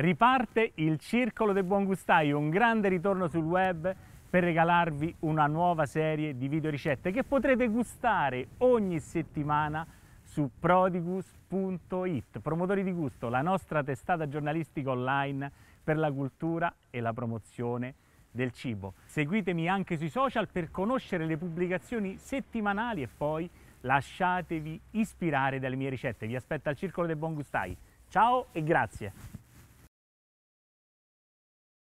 Riparte il Circolo del Buon Gustaio, un grande ritorno sul web per regalarvi una nuova serie di video ricette che potrete gustare ogni settimana su prodigus.it, Promotori di Gusto, la nostra testata giornalistica online per la cultura e la promozione del cibo. Seguitemi anche sui social per conoscere le pubblicazioni settimanali e poi lasciatevi ispirare dalle mie ricette. Vi aspetto al Circolo dei Buon Gustai. Ciao e grazie!